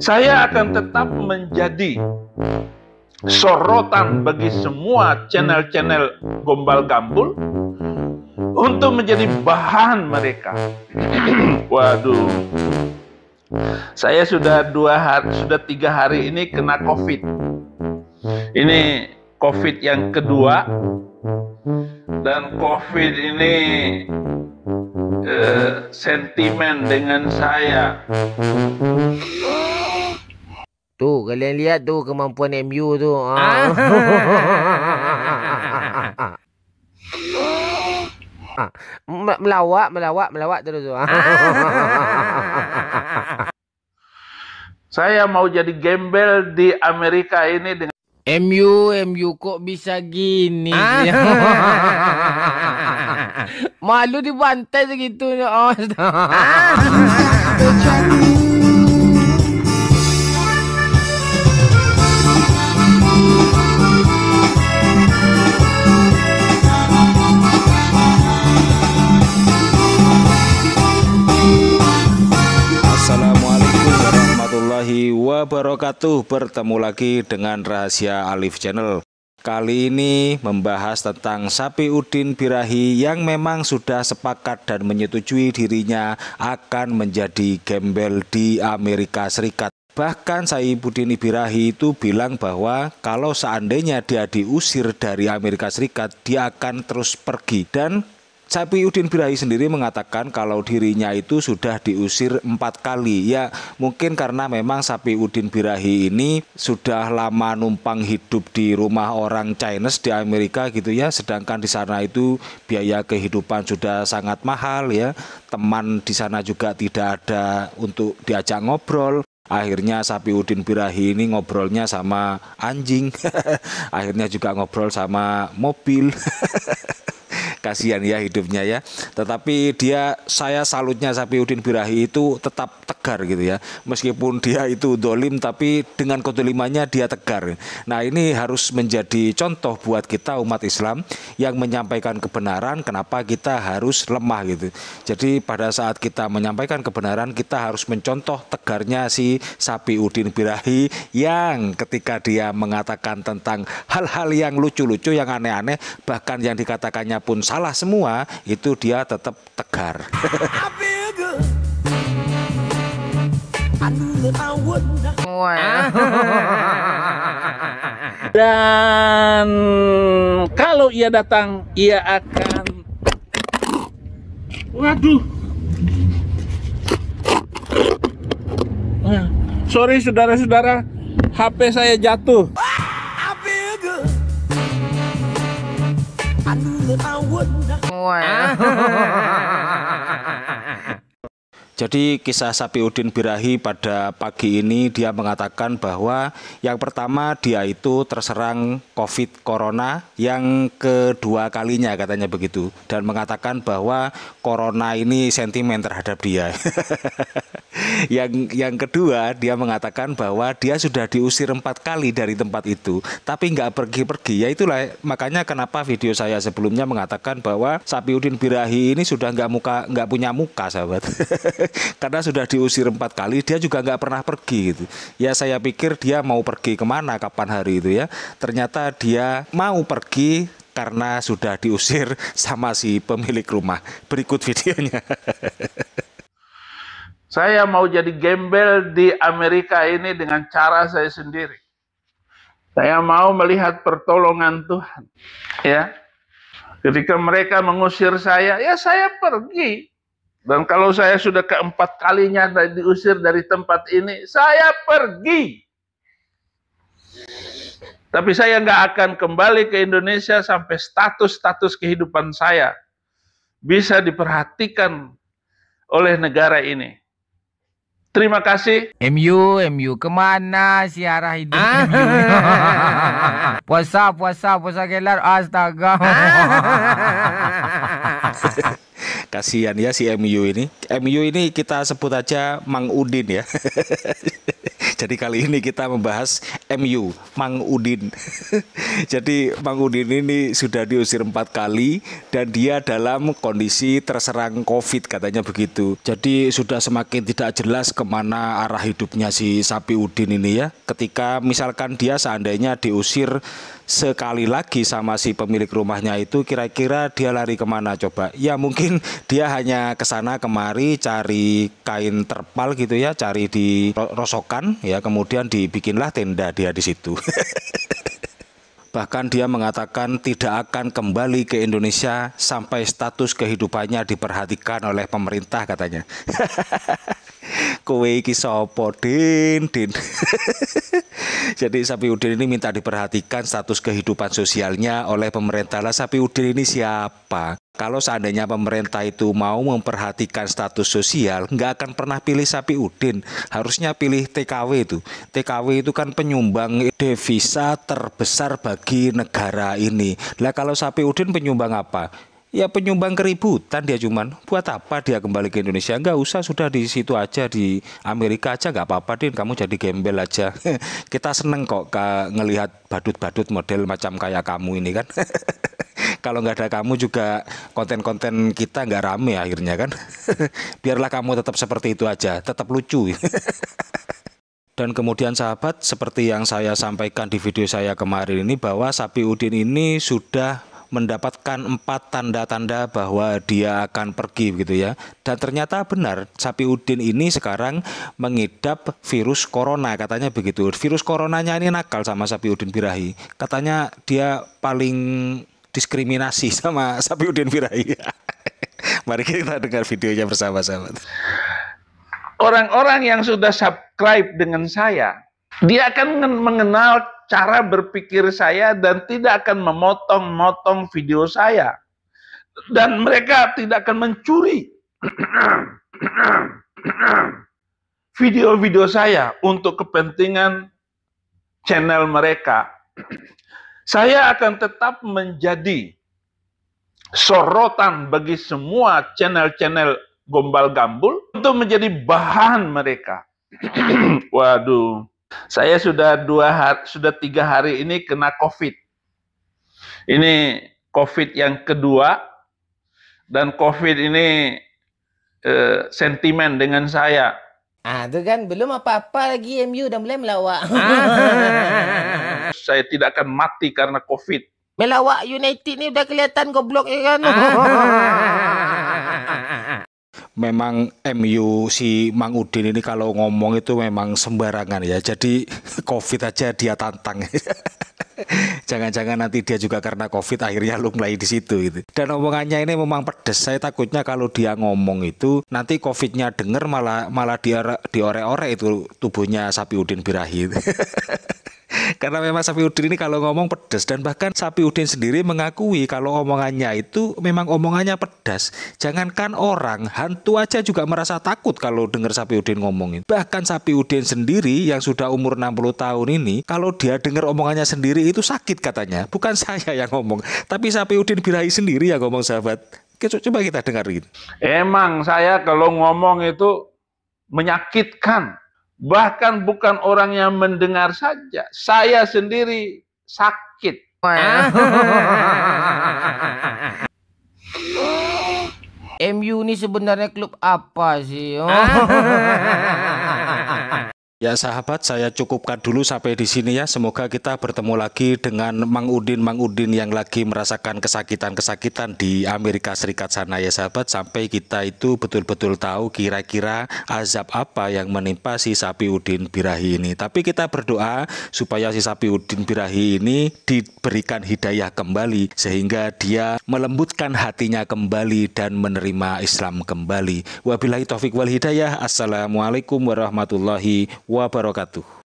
Saya akan tetap menjadi sorotan bagi semua channel-channel gombal gambul untuk menjadi bahan mereka. Waduh, saya sudah dua hari, sudah tiga hari ini kena COVID. Ini COVID yang kedua dan COVID ini eh, sentimen dengan saya. Tu kalian lihat tu kemampuan MU tu. Ah. ah. ah. Melawak, melawak, melawak terus tu. Ah. Saya mau jadi gembel di Amerika ini dengan MU, MU kok bisa gini? Malu dibantai segitu. Oh. wabarakatuh. Bertemu lagi dengan Rahasia Alif Channel. Kali ini membahas tentang Sapi Udin Birahi yang memang sudah sepakat dan menyetujui dirinya akan menjadi gembel di Amerika Serikat. Bahkan Saibuddin Ibirahi itu bilang bahwa kalau seandainya dia diusir dari Amerika Serikat, dia akan terus pergi. Dan Sapi Udin Birahi sendiri mengatakan kalau dirinya itu sudah diusir empat kali. Ya mungkin karena memang sapi Udin Birahi ini sudah lama numpang hidup di rumah orang Chinese di Amerika gitu ya. Sedangkan di sana itu biaya kehidupan sudah sangat mahal ya. Teman di sana juga tidak ada untuk diajak ngobrol. Akhirnya sapi Udin Birahi ini ngobrolnya sama anjing. Akhirnya juga ngobrol sama mobil. kasihan ya hidupnya ya. Tetapi dia saya salutnya sapi udin Birahi itu tetap tegar gitu ya. Meskipun dia itu dolim tapi dengan kodolimannya dia tegar. Nah ini harus menjadi contoh buat kita umat Islam yang menyampaikan kebenaran kenapa kita harus lemah gitu. Jadi pada saat kita menyampaikan kebenaran kita harus mencontoh tegarnya si sapi udin Birahi yang ketika dia mengatakan tentang hal-hal yang lucu-lucu yang aneh-aneh bahkan yang dikatakannya pun salah semua itu dia tetap tegar dan kalau ia datang ia akan waduh ah, sorry saudara-saudara HP saya jatuh that à. Wow. Jadi kisah sapi udin Birahi pada pagi ini dia mengatakan bahwa yang pertama dia itu terserang COVID corona yang kedua kalinya katanya begitu dan mengatakan bahwa corona ini sentimen terhadap dia. yang yang kedua dia mengatakan bahwa dia sudah diusir empat kali dari tempat itu tapi nggak pergi-pergi ya itulah makanya kenapa video saya sebelumnya mengatakan bahwa sapi udin Birahi ini sudah nggak muka nggak punya muka sahabat karena sudah diusir empat kali dia juga nggak pernah pergi gitu ya saya pikir dia mau pergi kemana kapan hari itu ya ternyata dia mau pergi karena sudah diusir sama si pemilik rumah berikut videonya saya mau jadi gembel di Amerika ini dengan cara saya sendiri saya mau melihat pertolongan Tuhan ya Ketika mereka mengusir saya, ya saya pergi. Dan kalau saya sudah keempat kalinya diusir dari tempat ini, saya pergi. Tapi saya nggak akan kembali ke Indonesia sampai status-status kehidupan saya bisa diperhatikan oleh negara ini. Terima kasih. MU, MU kemana siarah hidup ah. puasa, puasa, puasa gelar. Astaga. Ah. kasihan ya si MU ini. MU ini kita sebut aja Mang Udin ya. Jadi kali ini kita membahas MU, Mang Udin. Jadi Mang Udin ini sudah diusir empat kali dan dia dalam kondisi terserang COVID katanya begitu. Jadi sudah semakin tidak jelas kemana arah hidupnya si sapi Udin ini ya. Ketika misalkan dia seandainya diusir sekali lagi sama si pemilik rumahnya itu kira-kira dia lari kemana coba ya mungkin dia hanya ke sana kemari cari kain terpal gitu ya cari di rosokan ya kemudian dibikinlah tenda dia di situ Bahkan dia mengatakan tidak akan kembali ke Indonesia sampai status kehidupannya diperhatikan oleh pemerintah katanya. kowe iki sapa din din jadi sapi udin ini minta diperhatikan status kehidupan sosialnya oleh pemerintah lah sapi udin ini siapa kalau seandainya pemerintah itu mau memperhatikan status sosial, nggak akan pernah pilih sapi udin. Harusnya pilih TKW itu. TKW itu kan penyumbang devisa terbesar bagi negara ini. Lah kalau sapi udin penyumbang apa? Ya penyumbang keributan dia cuman. Buat apa dia kembali ke Indonesia? Enggak usah sudah di situ aja di Amerika aja nggak apa-apa Din, kamu jadi gembel aja. Kita seneng kok ngelihat badut-badut model macam kayak kamu ini kan. Kalau nggak ada kamu juga konten-konten kita nggak rame akhirnya kan. Biarlah kamu tetap seperti itu aja, tetap lucu. Dan kemudian sahabat, seperti yang saya sampaikan di video saya kemarin ini bahwa sapi udin ini sudah mendapatkan empat tanda-tanda bahwa dia akan pergi begitu ya. Dan ternyata benar, sapi udin ini sekarang mengidap virus corona katanya begitu. Virus coronanya ini nakal sama sapi udin Birahi. Katanya dia paling diskriminasi sama sapi udin Birahi. Mari kita dengar videonya bersama-sama. Orang-orang yang sudah subscribe dengan saya, dia akan mengenal cara berpikir saya dan tidak akan memotong-motong video saya. Dan mereka tidak akan mencuri video-video saya untuk kepentingan channel mereka. Saya akan tetap menjadi sorotan bagi semua channel-channel gombal gambul untuk menjadi bahan mereka. Waduh, saya sudah dua hari, sudah tiga hari ini kena COVID. Ini COVID yang kedua dan COVID ini eh, sentimen dengan saya. Ah, itu kan belum apa-apa lagi MU dan mulai melawak. Ah. saya tidak akan mati karena COVID. Melawak United ni udah kelihatan goblok ya kan. memang MU si Mang Udin ini kalau ngomong itu memang sembarangan ya. Jadi Covid aja dia tantang. Jangan-jangan nanti dia juga karena Covid akhirnya mulai di situ gitu. Dan omongannya ini memang pedes. Saya takutnya kalau dia ngomong itu nanti COVID-nya dengar malah malah dia diore-ore itu tubuhnya sapi Udin Birahi. Karena memang sapi udin ini kalau ngomong pedas dan bahkan sapi udin sendiri mengakui kalau omongannya itu memang omongannya pedas. Jangankan orang, hantu aja juga merasa takut kalau dengar sapi udin ngomongin. Bahkan sapi udin sendiri yang sudah umur 60 tahun ini, kalau dia dengar omongannya sendiri itu sakit katanya. Bukan saya yang ngomong, tapi sapi udin birahi sendiri yang ngomong sahabat. Coba kita dengerin Emang saya kalau ngomong itu menyakitkan. Bahkan bukan orang yang mendengar saja. Saya sendiri sakit. MU ini sebenarnya klub apa sih? Oh. Ya sahabat, saya cukupkan dulu sampai di sini ya. Semoga kita bertemu lagi dengan Mang Udin, Mang Udin yang lagi merasakan kesakitan-kesakitan di Amerika Serikat sana ya sahabat. Sampai kita itu betul-betul tahu kira-kira azab apa yang menimpa si sapi Udin Birahi ini. Tapi kita berdoa supaya si sapi Udin Birahi ini diberikan hidayah kembali sehingga dia melembutkan hatinya kembali dan menerima Islam kembali. Wabillahi taufik wal hidayah. Assalamualaikum warahmatullahi wabarakatuh.